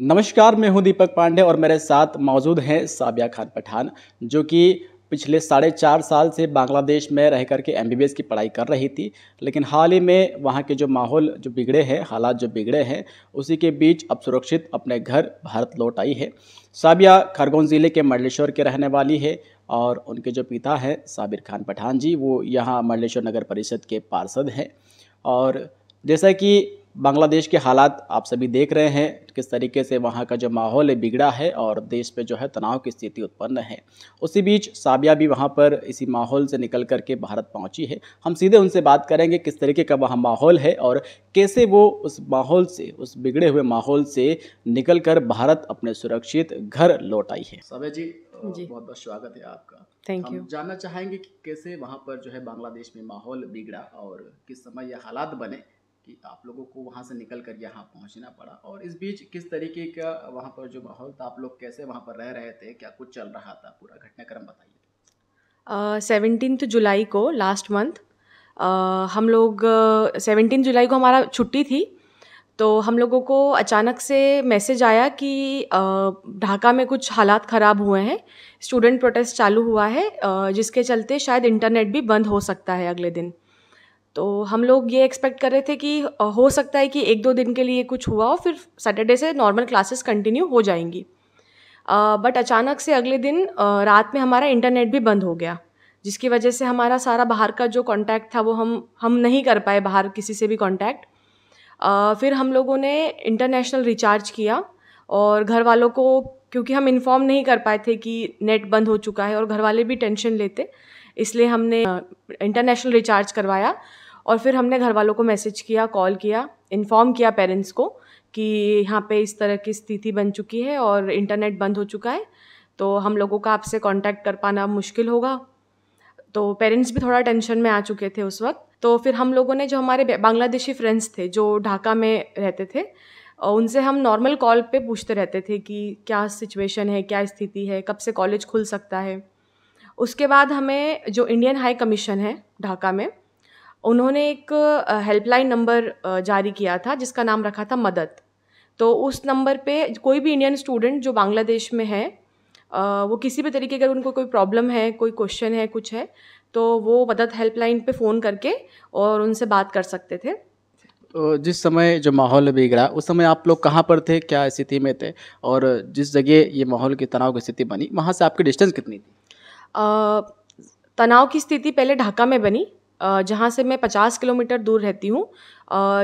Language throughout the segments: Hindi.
नमस्कार मैं हूं दीपक पांडे और मेरे साथ मौजूद हैं साबिया खान पठान जो कि पिछले साढ़े चार साल से बांग्लादेश में रह कर के एम की पढ़ाई कर रही थी लेकिन हाल ही में वहाँ के जो माहौल जो बिगड़े हैं हालात जो बिगड़े हैं उसी के बीच अब सुरक्षित अपने घर भारत लौट आई है साबिया खरगोन ज़िले के मंडलेश्वर के रहने वाली है और उनके जो पिता हैं साबिर खान पठान जी वो यहाँ मंडलेश्वर नगर परिषद के पार्षद हैं और जैसा कि बांग्लादेश के हालात आप सभी देख रहे हैं किस तरीके से वहाँ का जो माहौल है बिगड़ा है और देश पे जो है तनाव की स्थिति उत्पन्न है उसी बीच साबिया भी वहाँ पर इसी माहौल से निकल कर के भारत पहुँची है हम सीधे उनसे बात करेंगे किस तरीके का वहाँ माहौल है और कैसे वो उस माहौल से उस बिगड़े हुए माहौल से निकल कर भारत अपने सुरक्षित घर लौट आई है साबिया जी जी बहुत बहुत स्वागत है आपका थैंक यू जानना चाहेंगे कि कैसे वहाँ पर जो है बांग्लादेश में माहौल बिगड़ा और किस समय ये हालात बने कि आप लोगों को वहाँ से निकल कर यहाँ पहुँचना पड़ा और इस बीच किस तरीके का वहाँ पर जो माहौल था आप लोग कैसे वहाँ पर रह रहे थे क्या कुछ चल रहा था पूरा घटनाक्रम बताइए सेवनटीन uh, जुलाई को लास्ट मंथ uh, हम लोग सेवनटीन uh, जुलाई को हमारा छुट्टी थी तो हम लोगों को अचानक से मैसेज आया कि ढाका में कुछ हालात ख़राब हुए हैं स्टूडेंट प्रोटेस्ट चालू हुआ है जिसके चलते शायद इंटरनेट भी बंद हो सकता है अगले दिन तो हम लोग ये एक्सपेक्ट कर रहे थे कि हो सकता है कि एक दो दिन के लिए कुछ हुआ और फिर सैटरडे से नॉर्मल क्लासेस कंटिन्यू हो जाएंगी बट uh, अचानक से अगले दिन uh, रात में हमारा इंटरनेट भी बंद हो गया जिसकी वजह से हमारा सारा बाहर का जो कांटेक्ट था वो हम हम नहीं कर पाए बाहर किसी से भी कांटेक्ट फिर हम लोगों ने इंटरनेशनल रिचार्ज किया और घर वालों को क्योंकि हम इन्फॉर्म नहीं कर पाए थे कि नेट बंद हो चुका है और घर वाले भी टेंशन लेते इसलिए हमने इंटरनेशनल रिचार्ज करवाया और फिर हमने घर वालों को मैसेज किया कॉल किया इन्फॉर्म किया पेरेंट्स को कि यहाँ पे इस तरह की स्थिति बन चुकी है और इंटरनेट बंद हो चुका है तो हम लोगों का आपसे कांटेक्ट कर पाना मुश्किल होगा तो पेरेंट्स भी थोड़ा टेंशन में आ चुके थे उस वक्त तो फिर हम लोगों ने जो हमारे बांग्लादेशी फ्रेंड्स थे जो ढाका में रहते थे उनसे हम नॉर्मल कॉल पे पूछते रहते थे कि क्या सिचुएशन है क्या स्थिति है कब से कॉलेज खुल सकता है उसके बाद हमें जो इंडियन हाई कमीशन है ढाका में उन्होंने एक हेल्पलाइन नंबर जारी किया था जिसका नाम रखा था मदद तो उस नंबर पे कोई भी इंडियन स्टूडेंट जो बांग्लादेश में है वो किसी भी तरीके का उनको कोई प्रॉब्लम है कोई क्वेश्चन है कुछ है तो वो मदद हेल्पलाइन पे फ़ोन करके और उनसे बात कर सकते थे तो जिस समय जो माहौल बिगड़ा उस समय आप लोग कहाँ पर थे क्या स्थिति में थे और जिस जगह ये माहौल की तनाव की स्थिति बनी वहाँ से आपकी डिस्टेंस कितनी थी तनाव की स्थिति पहले ढाका में बनी जहाँ से मैं पचास किलोमीटर दूर रहती हूँ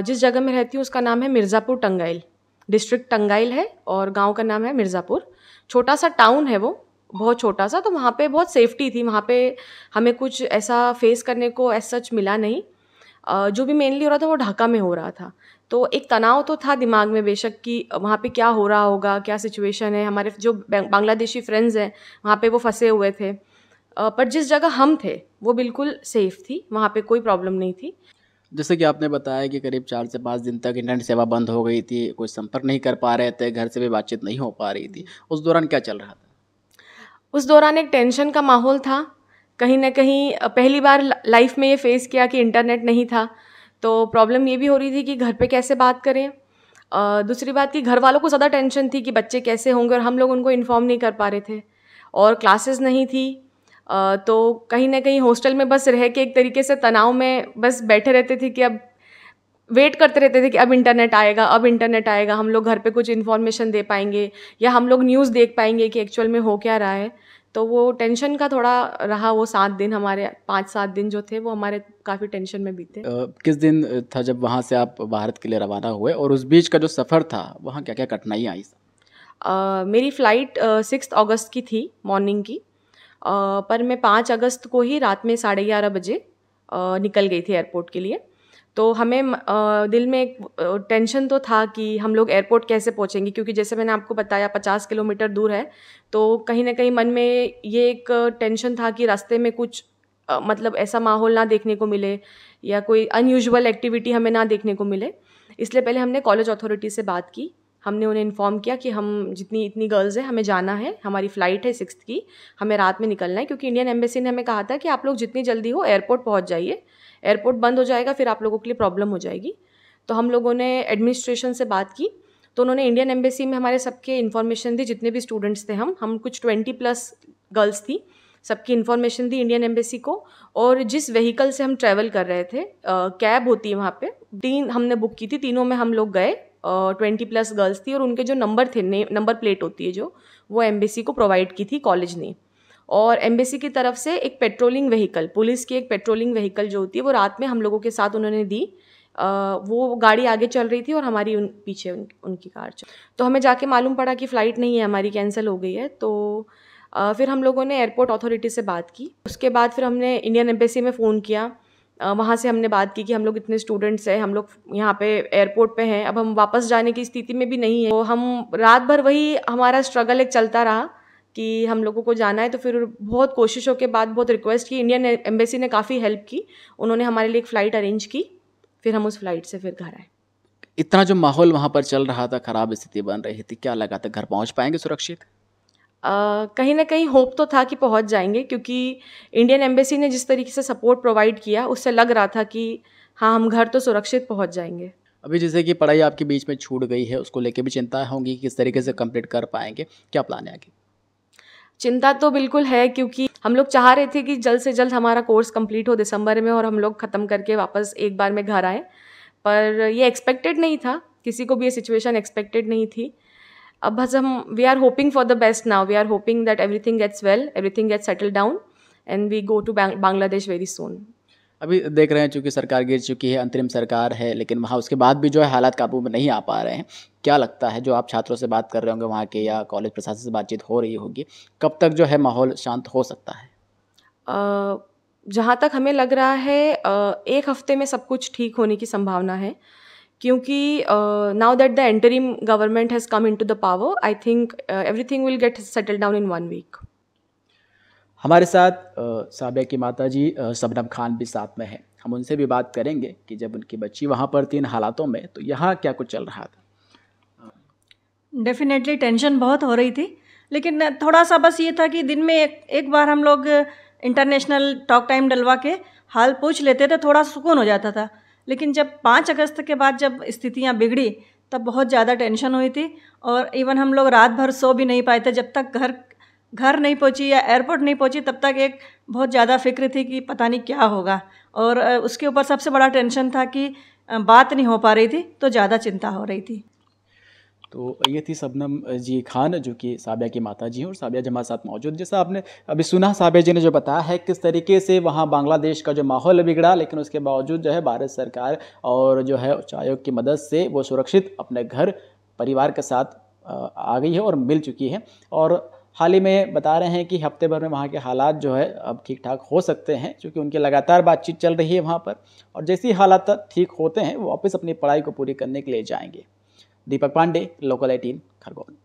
जिस जगह में रहती हूँ उसका नाम है मिर्ज़ापुर टंगाइल डिस्ट्रिक्ट टंगाइल है और गाँव का नाम है मिर्ज़ापुर छोटा सा टाउन है वो बहुत छोटा सा तो वहाँ पे बहुत सेफ्टी थी वहाँ पे हमें कुछ ऐसा फेस करने को एज सच मिला नहीं जो भी मेनली हो रहा था वो ढाका में हो रहा था तो एक तनाव तो था दिमाग में बेशक कि वहाँ पे क्या हो रहा होगा क्या सिचुएशन है हमारे जो बांग्लादेशी फ्रेंड्स हैं वहाँ पे वो फंसे हुए थे पर जिस जगह हम थे वो बिल्कुल सेफ थी वहाँ पे कोई प्रॉब्लम नहीं थी जैसे कि आपने बताया कि करीब चार से पाँच दिन तक इंटरनेट सेवा बंद हो गई थी कोई संपर्क नहीं कर पा रहे थे घर से भी बातचीत नहीं हो पा रही थी उस दौरान क्या चल रहा था उस दौरान एक टेंशन का माहौल था कहीं ना कहीं पहली बार लाइफ में ये फेस किया कि इंटरनेट नहीं था तो प्रॉब्लम ये भी हो रही थी कि घर पे कैसे बात करें दूसरी बात कि घर वालों को ज़्यादा टेंशन थी कि बच्चे कैसे होंगे और हम लोग उनको इन्फॉर्म नहीं कर पा रहे थे और क्लासेस नहीं थी तो कहीं ना कहीं हॉस्टल में बस रह के एक तरीके से तनाव में बस बैठे रहते थे कि अब वेट करते रहते थे कि अब इंटरनेट आएगा अब इंटरनेट आएगा हम लोग घर पे कुछ इन्फॉर्मेशन दे पाएंगे या हम लोग न्यूज़ देख पाएंगे कि एक्चुअल में हो क्या रहा है तो वो टेंशन का थोड़ा रहा वो सात दिन हमारे पाँच सात दिन जो थे वो हमारे काफ़ी टेंशन में बीते किस दिन था जब वहाँ से आप भारत के लिए रवाना हुए और उस बीच का जो सफ़र था वहाँ क्या क्या कठिनाइयाँ आई मेरी फ़्लाइट सिक्स अगस्त की थी मॉर्निंग की पर मैं पाँच अगस्त को ही रात में साढ़े ग्यारह बजे निकल गई थी एयरपोर्ट के लिए तो हमें दिल में एक टेंशन तो था कि हम लोग एयरपोर्ट कैसे पहुँचेंगे क्योंकि जैसे मैंने आपको बताया पचास किलोमीटर दूर है तो कहीं ना कहीं मन में ये एक टेंशन था कि रास्ते में कुछ मतलब ऐसा माहौल ना देखने को मिले या कोई अनयूजल एक्टिविटी हमें ना देखने को मिले इसलिए पहले हमने कॉलेज अथॉरिटी से बात की हमने उन्हें इन्फॉर्म किया कि हम जितनी इतनी गर्ल्स हैं हमें जाना है हमारी फ़्लाइट है सिक्स की हमें रात में निकलना है क्योंकि इंडियन एम्बेसी ने हमें कहा था कि आप लोग जितनी जल्दी हो एयरपोर्ट पहुँच जाइए एयरपोर्ट बंद हो जाएगा फिर आप लोगों के लिए प्रॉब्लम हो जाएगी तो हम लोगों ने एडमिनिस्ट्रेशन से बात की तो उन्होंने इंडियन एम्बेसी में हमारे सबके इन्फॉर्मेशन दी जितने भी स्टूडेंट्स थे हम हम कुछ ट्वेंटी प्लस गर्ल्स थी सबकी इन्फॉर्मेशन दी इंडियन एम्बेसी को और जिस व्हीकल से हम ट्रैवल कर रहे थे कैब होती है वहाँ पे तीन हमने बुक की थी तीनों में हम लोग गए ट्वेंटी प्लस गर्ल्स थी और उनके जो नंबर थे नंबर प्लेट होती है जो वो एम्बेसी को प्रोवाइड की थी कॉलेज ने और एम्बेसी की तरफ से एक पेट्रोलिंग व्हीकल पुलिस की एक पेट्रोलिंग व्हीकल जो होती है वो रात में हम लोगों के साथ उन्होंने दी आ, वो गाड़ी आगे चल रही थी और हमारी उन पीछे उन, उनकी कार चल तो हमें जाके मालूम पड़ा कि फ़्लाइट नहीं है हमारी कैंसिल हो गई है तो आ, फिर हम लोगों ने एयरपोर्ट अथॉरिटी से बात की उसके बाद फिर हमने इंडियन एम्बेसी में फ़ोन किया वहाँ से हमने बात की कि हम लोग इतने स्टूडेंट्स हैं हम लोग यहाँ पे एयरपोर्ट पे हैं अब हम वापस जाने की स्थिति में भी नहीं है तो हम रात भर वही हमारा स्ट्रगल एक चलता रहा कि हम लोगों को जाना है तो फिर बहुत कोशिशों के बाद बहुत रिक्वेस्ट की इंडियन एम्बेसी ने काफ़ी हेल्प की उन्होंने हमारे लिए एक फ़्लाइट अरेंज की फिर हम उस फ्लाइट से फिर घर आए इतना जो माहौल वहाँ पर चल रहा था ख़राब स्थिति बन रही थी क्या लगा था घर पहुँच पाएंगे सुरक्षित कहीं ना कहीं होप तो था कि पहुंच जाएंगे क्योंकि इंडियन एम्बेसी ने जिस तरीके से सपोर्ट प्रोवाइड किया उससे लग रहा था कि हाँ हम घर तो सुरक्षित पहुंच जाएंगे अभी जैसे कि पढ़ाई आपके बीच में छूट गई है उसको लेके भी चिंताएं होंगी किस तरीके से कंप्लीट कर पाएंगे क्या प्लान है आगे चिंता तो बिल्कुल है क्योंकि हम लोग चाह रहे थे कि जल्द से जल्द हमारा कोर्स कंप्लीट हो दिसंबर में और हम लोग ख़त्म करके वापस एक बार में घर आए पर ये एक्सपेक्टेड नहीं था किसी को भी ये सिचुएशन एक्सपेक्टेड नहीं थी अब बस हम we are hoping for the best now we are hoping that everything gets well everything gets settle down and we go to Bangladesh very soon अभी देख रहे हैं चूँकि सरकार गिर चुकी है अंतरिम सरकार है लेकिन वहाँ उसके बाद भी जो है हालात काबू में नहीं आ पा रहे हैं क्या लगता है जो आप छात्रों से बात कर रहे होंगे वहाँ के या कॉलेज प्रशासन से बातचीत हो रही होगी कब तक जो है माहौल शांत हो सकता है जहाँ तक हमें लग रहा है एक हफ्ते में सब कुछ ठीक होने की संभावना है क्योंकि now that the interim government has come into the power I think everything will get settle down in one week हमारे साथ uh, साबिया की माता जी uh, सबनम खान भी साथ में हैं हम उनसे भी बात करेंगे कि जब उनकी बच्ची वहाँ पर थी इन हालातों में तो यहाँ क्या कुछ चल रहा था डेफिनेटली टेंशन बहुत हो रही थी लेकिन थोड़ा सा बस ये था कि दिन में एक, एक बार हम लोग इंटरनेशनल टॉक टाइम डलवा के हाल पूछ लेते थे तो थोड़ा सुकून हो जाता था लेकिन जब पाँच अगस्त के बाद जब स्थितियाँ बिगड़ी तब बहुत ज़्यादा टेंशन हुई थी और इवन हम लोग रात भर सो भी नहीं पाए थे जब तक घर घर नहीं पहुंची या एयरपोर्ट नहीं पहुंची तब तक एक बहुत ज़्यादा फिक्र थी कि पता नहीं क्या होगा और उसके ऊपर सबसे बड़ा टेंशन था कि बात नहीं हो पा रही थी तो ज़्यादा चिंता हो रही थी तो ये थी सबनम जी खान जो कि साबिया की माता जी हैं और साबिया जमा साथ मौजूद जैसा आपने अभी सुना साबिया जी ने जो बताया है किस तरीके से वहाँ बांग्लादेश का जो माहौल बिगड़ा लेकिन उसके बावजूद जो है भारत सरकार और जो है उच्च आयोग की मदद से वो सुरक्षित अपने घर परिवार के साथ आ गई है और मिल चुकी है और हाल ही में बता रहे हैं कि हफ्ते भर में वहाँ के हालात जो है अब ठीक ठाक हो सकते हैं क्योंकि उनकी लगातार बातचीत चल रही है वहाँ पर और जैसे ही हालात ठीक होते हैं वो वापस अपनी पढ़ाई को पूरी करने के लिए जाएंगे दीपक पांडे लोकल एटीन खरगोन